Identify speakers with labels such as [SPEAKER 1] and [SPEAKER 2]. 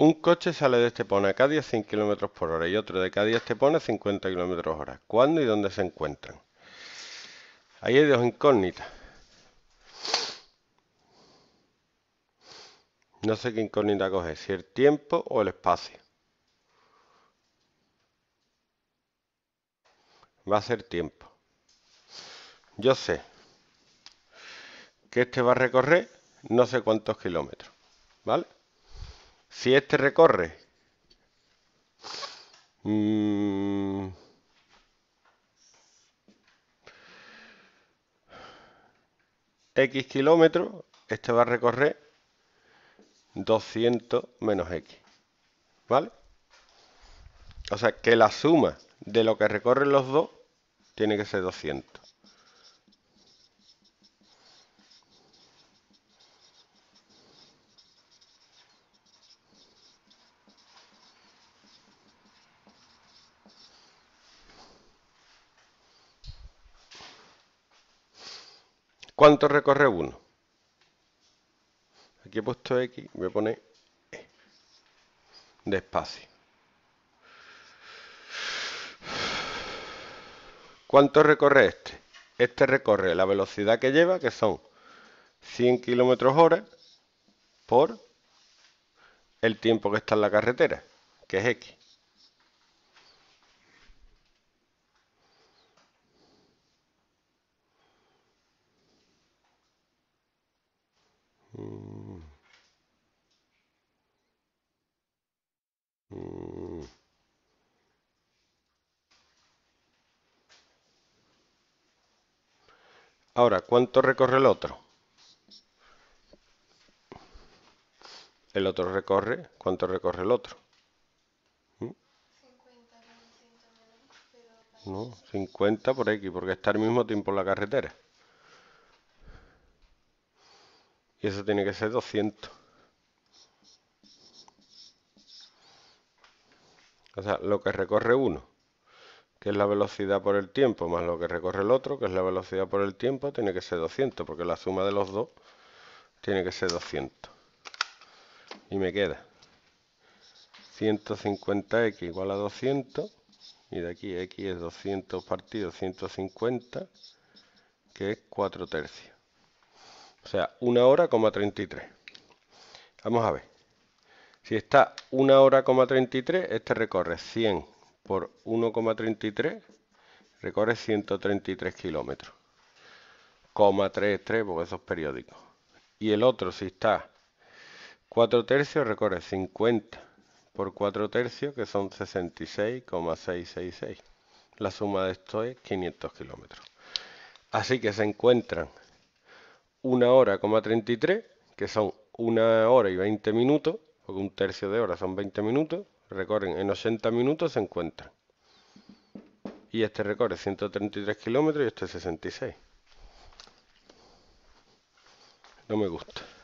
[SPEAKER 1] Un coche sale de Estepona a cada 100 km por hora y otro de cada a Estepona a 50 km hora. ¿Cuándo y dónde se encuentran? Ahí hay dos incógnitas. No sé qué incógnita coge, si el tiempo o el espacio. Va a ser tiempo. Yo sé que este va a recorrer no sé cuántos kilómetros, ¿vale? Si este recorre mm, X kilómetros, este va a recorrer 200 menos X. ¿Vale? O sea, que la suma de lo que recorren los dos tiene que ser 200. ¿Cuánto recorre uno? Aquí he puesto X, voy a poner E. Despacio. ¿Cuánto recorre este? Este recorre la velocidad que lleva, que son 100 kilómetros hora por el tiempo que está en la carretera, que es X. Ahora, ¿cuánto recorre el otro? El otro recorre, ¿cuánto recorre el otro? ¿Mm? No, 50 por X, porque está al mismo tiempo en la carretera. Y eso tiene que ser 200. O sea, lo que recorre uno que es la velocidad por el tiempo, más lo que recorre el otro, que es la velocidad por el tiempo, tiene que ser 200, porque la suma de los dos tiene que ser 200. Y me queda 150x igual a 200, y de aquí x es 200 partido 150, que es 4 tercios. O sea, 1 hora, coma 33. Vamos a ver. Si está 1 hora, coma 33, este recorre 100 por 1,33 recorre 133 kilómetros. Coma 33, porque eso es periódico. Y el otro, si está 4 tercios, recorre 50 por 4 tercios, que son 66,666. La suma de esto es 500 kilómetros. Así que se encuentran 1 hora, 33, que son 1 hora y 20 minutos, porque un tercio de hora son 20 minutos, recorren en 80 minutos, se encuentran. Y este recorre 133 kilómetros y este 66. No me gusta.